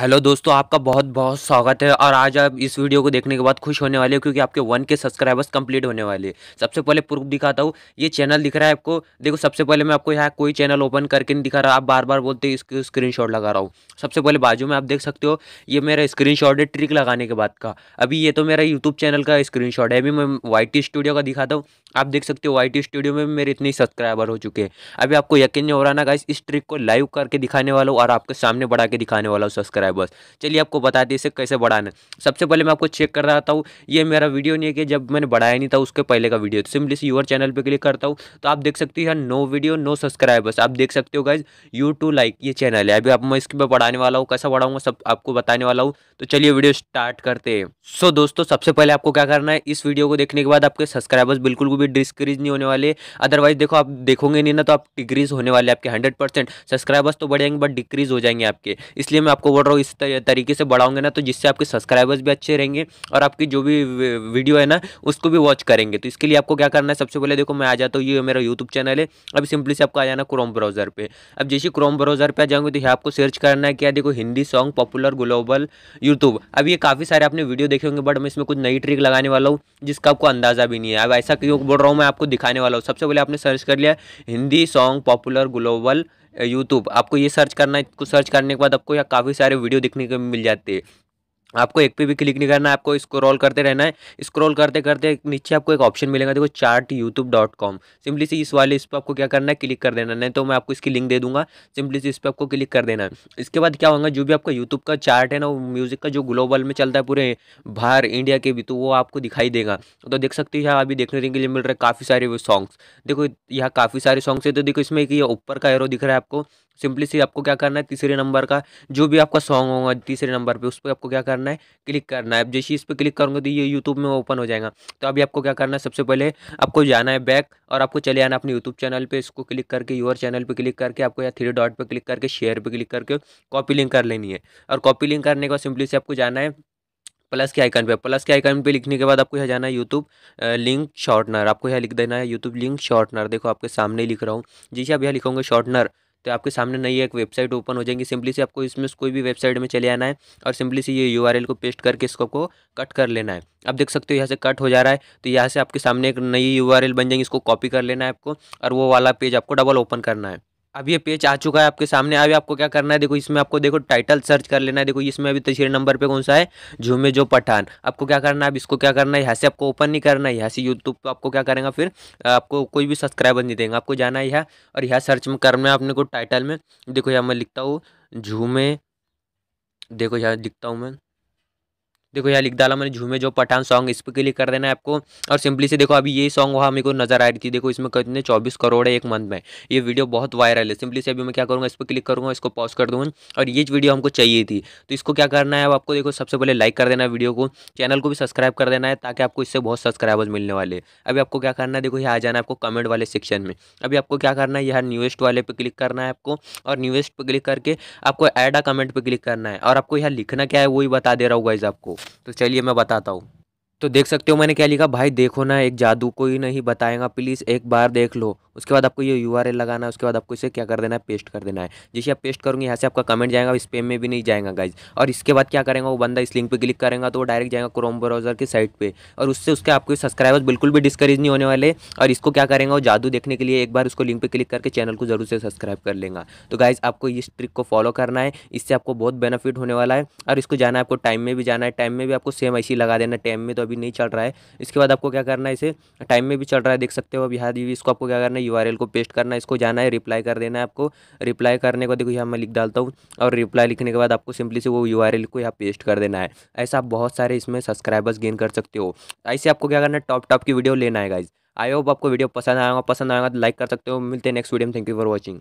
hello दोस्तों आपका बहुत बहुत स्वागत है और आज आप इस वीडियो को देखने के बाद खुश होने वाले हो क्योंकि आपके वन के सब्सक्राइबर्स कंप्लीट होने वाले हैं सबसे पहले प्रूफ दिखाता हूँ ये चैनल दिख रहा है आपको देखो सबसे पहले मैं आपको यहाँ कोई चैनल ओपन करके नहीं दिखा रहा आप बार बार बोलते इसकी स्क्रीन लगा रहा हूँ सबसे पहले बाजू में आप देख सकते हो ये मेरा स्क्रीन है ट्रिक लगाने के बाद का अभी ये तो मेरा यूट्यूब चैनल का स्क्रीन है अभी मैं वाई स्टूडियो का दिखाता हूँ आप देख सकते हो वाई स्टूडियो में मेरे इतने सब्सक्राइबर हो चुके हैं अभी आपको यकीन नहीं हो रहा ना इस ट्रिक को लाइव करके दिखाने वाला हूँ और आपके सामने बढ़ा के दिखाने वाला हूँ सब्सक्राइब सब्सक्राइबर्स चलिए आपको बता दें इसे कैसे बढ़ाना सबसे पहले मैं आपको चेक कर रहा हूँ ये मेरा वीडियो नहीं है कि जब मैंने बढ़ाया नहीं था उसके पहले का वीडियो सिम्पली से यूर चैनल पर क्लिक करता हूँ तो आप देख सकते हो नो वीडियो नो सब्सक्राइबर्स आप देख सकते हो गाइज यू टू लाइक ये चैनल है अभी आप मैं इसके बढ़ाने वाला हूँ कैसा बढ़ाऊँगा सब आपको बताने वाला हूँ तो चलिए वीडियो स्टार्ट करते हैं सो दोस्तों सबसे पहले आपको क्या करना है इस वीडियो को देखने के बाद आपके सब्सक्राइबर्स बिल्कुल भी डिस्क्रीज नहीं होने वाले अदरवाइज देखो आप देखोगे नहीं ना तो आप डिक्रीज होने वाले आपके हंड्रेड सब्सक्राइबर्स तो बढ़ेंगे बट डिक्रीज हो जाएंगे आपके इसलिए मैं आपको बोल रहा हूँ इस तरीके से बढ़ाओगे ना तो जिससे आपके सब्सक्राइबर्स भी अच्छे रहेंगे और आपकी जो भी वीडियो है ना उसको भी वॉच करेंगे तो इसके लिए आपको क्या करना है सबसे पहले देखो मैं आ जाता हूँ ये मेरा यूट्यूब चैनल है अब सिंपली से आपको आ जाना क्रोम ब्राउजर पर अब जैसे क्रोम ब्राउजर पर आ जाऊँगे तो यहाँ आपको सर्च करना है क्या देखो Hindi song popular global YouTube अब ये काफ़ी सारे आपने वीडियो देखे होंगे बट मैं इसमें कुछ नई ट्रिक लगाने वाला हूँ जिसका आपको अंदाजा भी नहीं है अब ऐसा क्यों बोल रहा हूँ मैं आपको दिखाने वाला हूँ सबसे पहले आपने सर्च कर लिया Hindi song popular global YouTube आपको ये सर्च करना है सर्च करने के बाद आपको यहाँ काफ़ी सारे वीडियो देखने को मिल जाते हैं आपको एक पे भी क्लिक नहीं करना है आपको स्क्रॉल करते रहना है स्क्रॉल करते करते नीचे आपको एक ऑप्शन मिलेगा देखो chart YouTube dot com simply से इस वाले इस पर आपको क्या करना है क्लिक कर देना नहीं तो मैं आपको इसकी लिंक दे दूंगा सिंपली से इस पर आपको क्लिक कर देना है इसके बाद क्या होगा जो भी आपका यूट्यूब का चार्ट है ना म्यूज़िक का जो ग्लोबल में चलता है पूरे बाहर इंडिया के भी तो वो आपको दिखाई देगा तो देख सकते हो यहाँ अभी देखने के लिए मिल रहा है काफ़ी सारे सॉन्ग्स देखो यहाँ काफ़ी सारे सॉन्ग्स है तो देखो इसमें एक ऊपर का एरो दिख रहा है आपको सिंपली सी आपको क्या करना है तीसरे नंबर का जो भी आपका सॉन्ग होगा तीसरे नंबर पे उस पर आपको क्या करना है क्लिक करना है अब जैसे इस पर क्लिक करूँगा तो ये यूट्यूब में ओपन हो जाएगा तो अभी आपको क्या करना है सबसे पहले आपको जाना है बैक और आपको चले आना अपने यूट्यूब चैनल पर इसको क्लिक करके यूर चैनल पर क्लिक करके आपको या थ्री डॉट पर क्लिक करके शेयर पर क्लिक करके कॉपी लिंक कर लेनी है और कॉपी लिंक करने के बाद सिंपली से आपको जाना है प्लस के आइकन पे प्लस के आइकन पे लिखने के बाद आपको यहाँ जाना है यूट्यूब लिंक शॉर्टनर आपको यहाँ लिख देना है यूट्यूब लिंक शॉर्टनर देखो आपके सामने ही लिख रहा हूँ जैसे आप यहाँ लिखोगे शॉर्टनर तो आपके सामने नई एक वेबसाइट ओपन हो जाएंगी सिंपली से आपको इसमें कोई भी वेबसाइट में चले आना है और सिंपली से ये यू को पेस्ट करके इसको को कट कर लेना है आप देख सकते हो यहाँ से कट हो जा रहा है तो यहाँ से आपके सामने एक नई यू बन जाएगी इसको कॉपी कर लेना है आपको और वो वाला पेज आपको डबल ओपन करना है अब ये पेज आ चुका है आपके सामने अभी आपको क्या करना है देखो इसमें आपको देखो टाइटल सर्च कर लेना है देखो इसमें अभी तीसरे नंबर पे कौन सा है झूमे जो पठान आपको क्या करना है अब इसको क्या करना है यहाँ से आपको ओपन नहीं करना है यहाँ से यूट्यूब पर आपको क्या करेगा फिर आपको कोई भी सब्सक्राइबर नहीं देंगे आपको जाना है यहाँ और यहाँ सर्च में करना है अपने को टाइटल में देखो यहाँ मैं लिखता हूँ झूमे देखो यहाँ लिखता हूँ मैं देखो यहाँ लिख डाला मैंने झूमे जो पठान सॉन्ग इस पर क्लिक कर देना है आपको और सिंपली से देखो अभी ये सॉन्ग वहाँ मेरे को नजर आ रही थी देखो इसमें कितने चौबीस करोड़ है एक मंथ में ये वीडियो बहुत वायरल है सिंपली से अभी मैं क्या करूँगा इस पर क्लिक करूँगा इसको पॉज कर दूँगा और ये वीडियो हमको चाहिए थी तो इसको क्या करना है अब आपको देखो सबसे पहले लाइक कर देना है वीडियो को चैनल को भी सब्सक्राइब कर देना है ताकि आपको इससे बहुत सब्सक्राइबर्स मिलने वाले अभी आपको क्या करना है देखो यहाँ आ जाना है आपको कमेंट वाले सेक्शन में अभी आपको क्या करना है यहाँ न्यूएस्ट वाले पर क्लिक करना है आपको और न्यूएस्ट पर क्लिक करके आपको एड कमेंट पर क्लिक करना है और आपको यहाँ लिखना क्या है वही बता दे रहा हूँ वाइज आपको तो चलिए मैं बताता हूँ तो देख सकते हो मैंने क्या लिखा भाई देखो ना एक जादू को ही नहीं बताएगा प्लीज़ एक बार देख लो उसके बाद आपको ये यू लगाना है उसके बाद आपको इसे क्या कर देना है पेस्ट कर देना है जैसे आप पेस्ट करूँगी यहाँ से आपका कमेंट जाएगा स्पेम में भी नहीं जाएगा गाइज और इसके बाद क्या करेंगे वो बंदा इस लिंक पर क्लिक करेंगे तो वो डायरेक्ट जाएगा क्रोम ब्राउजर की साइट पर और उससे उसके आपके सब्सक्राइबर्स बिल्कुल भी डिस्करेज नहीं होने वाले और इसको क्या करेंगे वो जादू देखने के लिए एक बार उसको लिंक पर क्लिक करके चैनल को जरूर से सब्सक्राइब कर लेंगे तो गाइज आपको इस ट्रिक को फॉलो करना है इससे आपको बहुत बेनिफिट होने वाला है और इसको जाना है आपको टाइम में भी जाना है टाइम में भी आपको सेम ऐसी लगा देना टाइम में तो अभी नहीं चल रहा है इसके बाद आपको क्या करना है इसे टाइम में भी चल रहा है देख सकते हो अब यहाँ इसको आपको क्या करना है यू को पेस्ट करना है इसको जाना है रिप्लाई कर देना है आपको रिप्लाई करने को देखो यहाँ मैं लिख डालता हूँ और रिप्लाई लिखने के बाद आपको सिंपली से वो यू को यहाँ पेस्ट कर देना है ऐसा आप बहुत सारे इसमें सब्सक्राइबर्स गेन कर सकते हो ऐसे आपको क्या करना है टॉप टॉप की वीडियो लेना है गाइज आई होप आपको वीडियो पसंद आएगा पसंद आएगा तो लाइक कर सकते हो मिलते हैं नेक्स्ट वीडियो में थैंक यू फॉर वॉचिंग